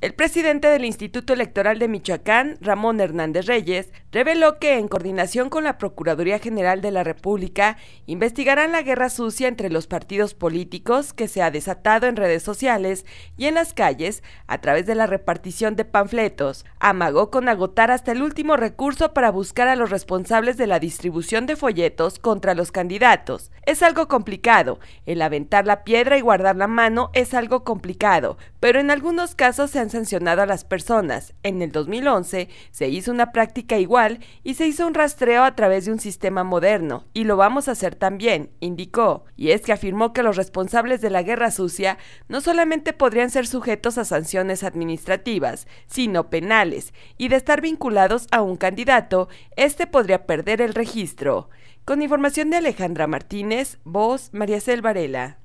El presidente del Instituto Electoral de Michoacán, Ramón Hernández Reyes, reveló que, en coordinación con la Procuraduría General de la República, investigarán la guerra sucia entre los partidos políticos que se ha desatado en redes sociales y en las calles a través de la repartición de panfletos. Amagó con agotar hasta el último recurso para buscar a los responsables de la distribución de folletos contra los candidatos. Es algo complicado. El aventar la piedra y guardar la mano es algo complicado, pero en algunos casos se han sancionado a las personas. En el 2011 se hizo una práctica igual y se hizo un rastreo a través de un sistema moderno, y lo vamos a hacer también, indicó. Y es que afirmó que los responsables de la guerra sucia no solamente podrían ser sujetos a sanciones administrativas, sino penales, y de estar vinculados a un candidato, este podría perder el registro. Con información de Alejandra Martínez, voz María Cel Varela.